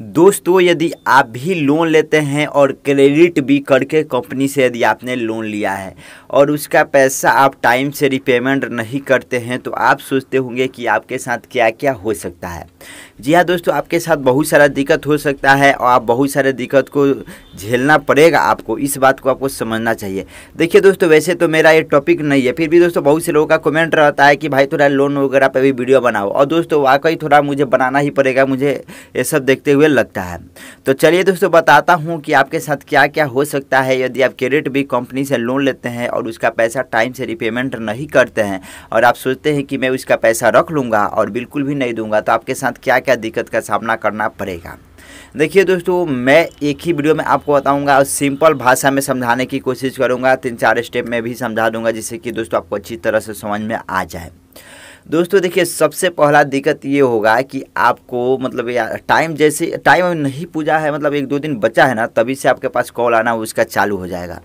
दोस्तों यदि आप भी लोन लेते हैं और क्रेडिट भी करके कंपनी से यदि आपने लोन लिया है और उसका पैसा आप टाइम से रिपेमेंट नहीं करते हैं तो आप सोचते होंगे कि आपके साथ क्या क्या हो सकता है जी हाँ दोस्तों आपके साथ बहुत सारा दिक्कत हो सकता है और आप बहुत सारे दिक्कत को झेलना पड़ेगा आपको इस बात को आपको समझना चाहिए देखिए दोस्तों वैसे तो मेरा ये टॉपिक नहीं है फिर भी दोस्तों बहुत से लोगों का कमेंट रहता है कि भाई थोड़ा लोन वगैरह पर भी वीडियो बनाओ और दोस्तों वाकई थोड़ा मुझे बनाना ही पड़ेगा मुझे ये सब देखते हुए डर लगता है तो चलिए दोस्तों बताता हूँ कि आपके साथ क्या क्या हो सकता है यदि आप क्रेडिट भी कंपनी से लोन लेते हैं और उसका पैसा टाइम से रिपेमेंट नहीं करते हैं और आप सोचते हैं कि मैं उसका पैसा रख लूँगा और बिल्कुल भी नहीं दूंगा तो आपके साथ क्या क्या दिक्कत का सामना करना पड़ेगा देखिए दोस्तों मैं एक ही वीडियो में आपको बताऊंगा और सिंपल भाषा में समझाने की कोशिश करूंगा तीन चार स्टेप में भी समझा दूंगा जिससे कि दोस्तों आपको अच्छी तरह से समझ में आ जाए दोस्तों देखिए सबसे पहला दिक्कत ये होगा कि आपको मतलब टाइम जैसे टाइम नहीं पूजा है मतलब एक दो दिन बचा है ना तभी से आपके पास कॉल आना उसका चालू हो जाएगा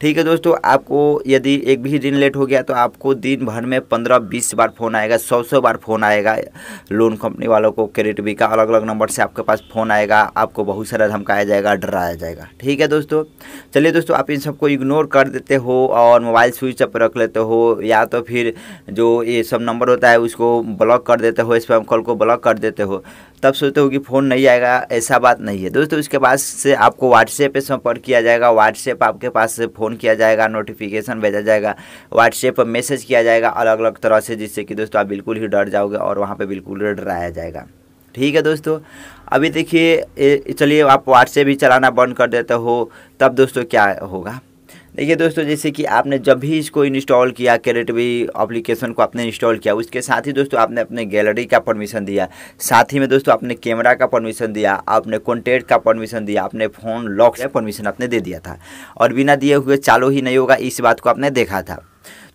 ठीक है दोस्तों आपको यदि एक भी दिन लेट हो गया तो आपको दिन भर में पंद्रह बीस बार फ़ोन आएगा सौ सौ बार फ़ोन आएगा लोन कंपनी वालों को क्रेडिट बी का अलग अलग नंबर से आपके पास फ़ोन आएगा आपको बहुत सारा धमकाया जाएगा डराया जाएगा ठीक है दोस्तों चलिए दोस्तों आप इन सबको इग्नोर कर देते हो और मोबाइल स्विच अप रख लेते हो या तो फिर जो ये सब नंबर होता है उसको ब्लॉक कर देते हो स्पैम कॉल को ब्लॉक कर देते हो तब सोचते हो कि फ़ोन नहीं आएगा ऐसा बात नहीं है दोस्तों इसके बाद से आपको व्हाट्सएप पे संपर्क किया जाएगा व्हाट्सएप आपके पास से फ़ोन किया जाएगा नोटिफिकेशन भेजा जाएगा व्हाट्सएप पर मैसेज किया जाएगा अलग अलग तरह से जिससे कि दोस्तों आप बिल्कुल ही डर जाओगे और वहाँ पर बिल्कुल डराया जाएगा ठीक है दोस्तों अभी देखिए चलिए आप व्हाट्सएप भी चलाना बंद कर देते हो तब दोस्तों क्या होगा देखिए दोस्तों जैसे कि आपने जब भी इसको इंस्टॉल किया कैरेट भी अप्लीकेशन को आपने इंस्टॉल किया उसके साथ ही दोस्तों आपने अपने गैलरी का परमिशन दिया साथ ही में दोस्तों आपने कैमरा का परमिशन दिया आपने कॉन्टेक्ट का परमिशन दिया आपने फ़ोन लॉक का परमिशन आपने दे दिया था और बिना दिए हुए चालू ही नहीं होगा इस बात को आपने देखा था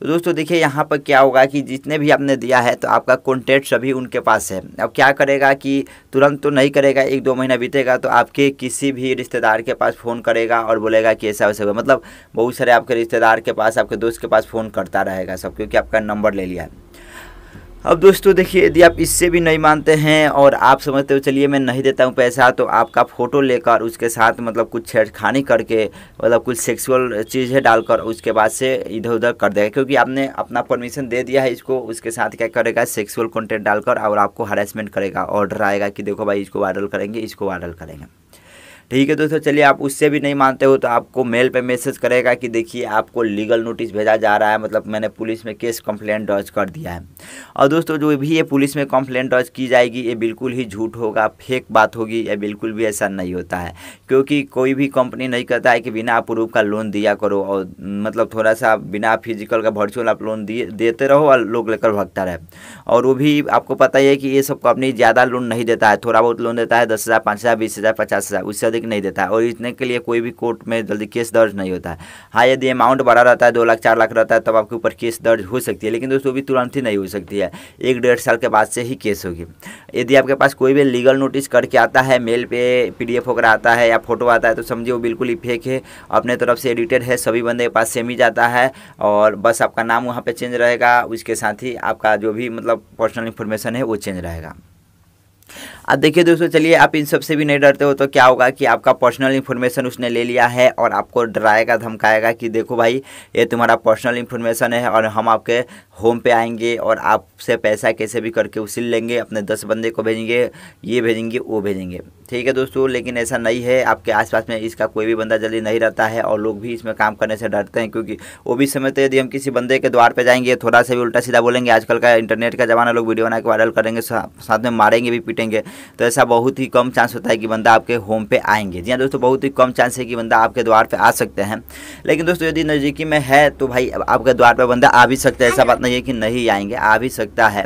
तो दोस्तों देखिए यहाँ पर क्या होगा कि जितने भी आपने दिया है तो आपका कॉन्टैक्ट सभी उनके पास है अब क्या करेगा कि तुरंत तो नहीं करेगा एक दो महीना बीतेगा तो आपके किसी भी रिश्तेदार के पास फ़ोन करेगा और बोलेगा कि ऐसा वैसा मतलब बहुत सारे आपके रिश्तेदार के पास आपके दोस्त के पास फ़ोन करता रहेगा सब क्योंकि आपका नंबर ले लिया है अब दोस्तों देखिए यदि आप इससे भी नहीं मानते हैं और आप समझते हो चलिए मैं नहीं देता हूँ पैसा तो आपका फ़ोटो लेकर उसके साथ मतलब कुछ छेड़खानी करके मतलब कुछ सेक्सुअल चीज़ें डालकर उसके बाद से इधर उधर कर देगा क्योंकि आपने अपना परमिशन दे दिया है इसको उसके साथ क्या करेगा सेक्सुअल कंटेंट डालकर और आपको हरासमेंट करेगा ऑर्डर आएगा कि देखो भाई इसको वायरल करेंगे इसको वायरल करेंगे ठीक है दोस्तों चलिए आप उससे भी नहीं मानते हो तो आपको मेल पे मैसेज करेगा कि देखिए आपको लीगल नोटिस भेजा जा रहा है मतलब मैंने पुलिस में केस कंप्लेन दर्ज कर दिया है और दोस्तों जो भी ये पुलिस में कंप्लेंट दर्ज की जाएगी ये बिल्कुल ही झूठ होगा फेक बात होगी ये बिल्कुल भी ऐसा नहीं होता है क्योंकि कोई भी कंपनी नहीं कहता है कि बिना अप्रूव का लोन दिया करो और मतलब थोड़ा सा बिना फिजिकल का वर्चुअल आप लोन देते रहो और लोग लेकर भगता रहे और वो भी आपको पता ही है कि ये सब कंपनी ज़्यादा लोन नहीं देता है थोड़ा बहुत लोन देता है दस हज़ार पाँच हज़ार बीस हज़ार पचास हज़ार उससे अधिक रिस्ट्रिक्ट नहीं देता और इतने के लिए कोई भी कोर्ट में जल्दी केस दर्ज नहीं होता है हाँ यदि अमाउंट बड़ा रहता है दो लाख चार लाख रहता है तब आपके ऊपर केस दर्ज हो सकती है लेकिन दोस्तों भी तुरंत ही नहीं हो सकती है एक डेढ़ साल के बाद से ही केस होगी यदि आपके पास कोई भी लीगल नोटिस करके आता है मेल पे पी वगैरह आता है या फोटो आता है तो समझिए वो बिल्कुल ही फेक है अपने तरफ से एडिटेड है सभी बंदे के पास सेम ही जाता है और बस आपका नाम वहाँ पर चेंज रहेगा उसके साथ ही आपका जो भी मतलब पर्सनल इन्फॉर्मेशन है वो चेंज रहेगा अब देखिए दोस्तों चलिए आप इन सबसे भी नहीं डरते हो तो क्या होगा कि आपका पर्सनल इन्फॉर्मेशन उसने ले लिया है और आपको डराएगा धमकाएगा कि देखो भाई ये तुम्हारा पर्सनल इन्फॉर्मेशन है और हम आपके होम पे आएंगे और आपसे पैसा कैसे भी करके उसी लेंगे अपने दस बंदे को भेजेंगे ये भेजेंगे वो भेजेंगे ठीक है दोस्तों लेकिन ऐसा नहीं है आपके आसपास में इसका कोई भी बंदा जल्दी नहीं रहता है और लोग भी इसमें काम करने से डरते हैं क्योंकि वो भी समझते तो यदि हम किसी बंदे के द्वार पर जाएंगे थोड़ा सा भी उल्टा सीधा बोलेंगे आजकल का इंटरनेट का ज़माना लोग वीडियो बना के वायरल करेंगे साथ में मारेंगे भी पीटेंगे तो ऐसा बहुत ही कम चांस होता है कि बंदा आपके होम पे आएंगे जी हाँ दोस्तों बहुत ही कम चांस है कि बंदा आपके द्वार पर आ सकते हैं लेकिन दोस्तों यदि नज़दीकी में है तो भाई आपके द्वार पर बंदा आ भी सकता है ऐसा हाँ। बात नहीं है कि नहीं आएंगे आ भी सकता है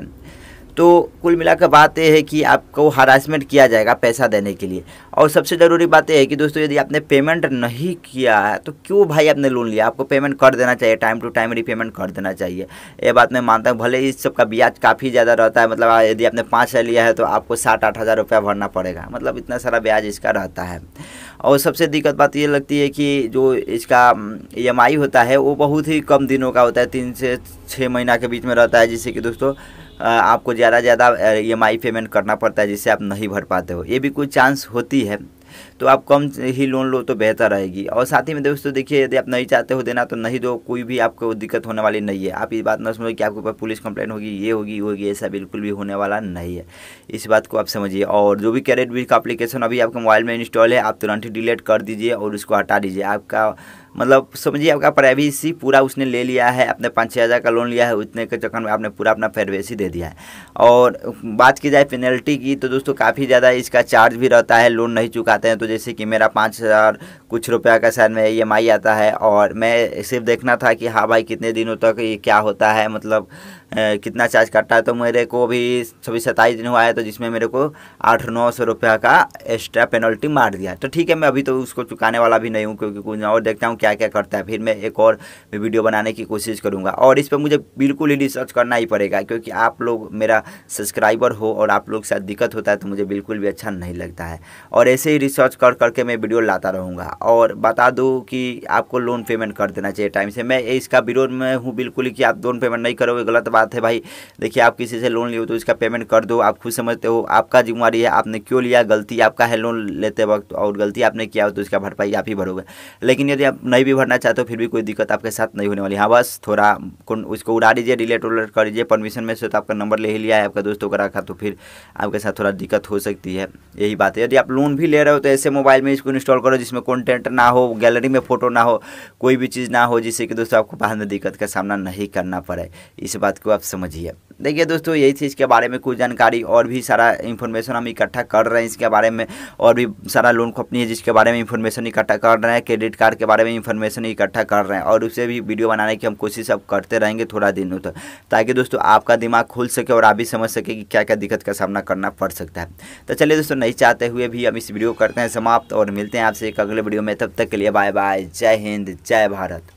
तो कुल मिलाकर बात यह है कि आपको हरासमेंट किया जाएगा पैसा देने के लिए और सबसे ज़रूरी बात यह है कि दोस्तों यदि आपने पेमेंट नहीं किया है तो क्यों भाई आपने लोन लिया आपको पेमेंट कर देना चाहिए टाइम टू टाइम रीपेमेंट कर देना चाहिए ये बात मैं मानता हूँ भले इस सब का ब्याज काफ़ी ज़्यादा रहता है मतलब यदि आपने पाँच हज़ार लिया है तो आपको साठ आठ हज़ार रुपया भरना पड़ेगा मतलब इतना सारा ब्याज इसका रहता है और सबसे दिक्कत बात ये लगती है कि जो इसका ई e होता है वो बहुत ही कम दिनों का होता है तीन से छः महीना के बीच में रहता है जिससे कि दोस्तों आपको ज़्यादा ज़्यादा ई पेमेंट करना पड़ता है जिससे आप नहीं भर पाते हो ये भी कोई चांस होती है तो आप कम ही लोन लो तो बेहतर रहेगी और साथ ही में दोस्तों देखिए यदि आप नहीं चाहते हो देना तो नहीं दो कोई भी आपको दिक्कत होने वाली नहीं है आप ये बात ना समझो कि आपके ऊपर पुलिस कंप्लेंट होगी ये होगी होगी ऐसा बिल्कुल भी होने वाला नहीं है इस बात को आप समझिए और जो भी कैरेट बिल का अप्लीकेशन अभी आपके मोबाइल में इंस्टॉल है आप तुरंत ही डिलीट कर दीजिए और उसको हटा दीजिए आपका मतलब समझिए आपका प्राइवेसी पूरा उसने ले लिया है आपने पाँच छः हज़ार का लोन लिया है उतने के चक्कर में आपने पूरा अपना प्राइवेसी दे दिया है और बात की जाए पेनल्टी की तो दोस्तों काफ़ी ज़्यादा इसका चार्ज भी रहता है लोन नहीं चुकाते हैं तो जैसे कि मेरा पाँच हज़ार कुछ रुपया का शायद मेरा ई e आता है और मैं सिर्फ देखना था कि हाँ भाई कितने दिनों तक ये क्या होता है मतलब कितना चार्ज काटा है तो मेरे को भी छब्बीस सत्ताईस दिन हुआ है तो जिसमें मेरे को आठ नौ सौ रुपया का एक्स्ट्रा पेनल्टी मार दिया तो ठीक है मैं अभी तो उसको चुकाने वाला भी नहीं हूँ क्योंकि कुछ और देखता हूँ क्या क्या करता है फिर मैं एक और वीडियो बनाने की कोशिश करूँगा और इस पर मुझे बिल्कुल ही रिसर्च करना ही पड़ेगा क्योंकि आप लोग मेरा सब्सक्राइबर हो और आप लोग के साथ दिक्कत होता है तो मुझे बिल्कुल भी अच्छा नहीं लगता है और ऐसे ही रिसर्च कर करके मैं वीडियो लाता रहूँगा और बता दूँ कि आपको लोन पेमेंट कर देना चाहिए टाइम से मैं इसका विरोध में हूँ बिल्कुल कि आप लोन पेमेंट नहीं करोगे गलत बात है भाई देखिए आप किसी से लोन लिए हो तो इसका पेमेंट कर दो आप खुद समझते हो आपका जिम्मेवारी है आपने क्यों लिया गलती आपका है लोन लेते वक्त और गलती आपने किया हो तो इसका भरपाई आप ही भरोगे लेकिन यदि आप नहीं भी भरना चाहते हो फिर भी कोई दिक्कत आपके साथ नहीं होने वाली हाँ बस थोड़ा उसको उड़ा दीजिए डिलेट उलेट कर दीजिए परमिशन में से तो आपका नंबर ले ही लिया है आपका दोस्तों का रखा तो फिर आपके साथ थोड़ा दिक्कत हो सकती है यही बात है यदि आप लोन भी ले रहे हो तो ऐसे मोबाइल में इसको इंस्टॉल करो जिसमें कॉन्टेंट ना हो गैलरी में फोटो ना हो कोई भी चीज़ ना हो जिससे कि दोस्तों आपको बाद में दिक्कत का सामना नहीं करना पड़े इस बात को इसको आप समझिए देखिए दोस्तों यही चीज के बारे में कुछ जानकारी और भी सारा इन्फॉर्मेशन हम इकट्ठा कर रहे हैं इसके बारे में और भी सारा लोन कंपनी है जिसके बारे में इन्फॉर्मेशन इकट्ठा कर रहे हैं क्रेडिट कार्ड के बारे में इन्फॉर्मेशन इकट्ठा कर रहे हैं और उसे भी वीडियो बनाने की हम कोशिश अब करते रहेंगे थोड़ा दिनों तक तो, ताकि दोस्तों आपका दिमाग खुल सके और आप भी समझ सके कि क्या क्या दिक्कत का सामना करना पड़ सकता है तो चलिए दोस्तों नहीं चाहते हुए भी हम इस वीडियो करते हैं समाप्त और मिलते हैं आपसे एक अगले वीडियो में तब तक के लिए बाय बाय जय हिंद जय भारत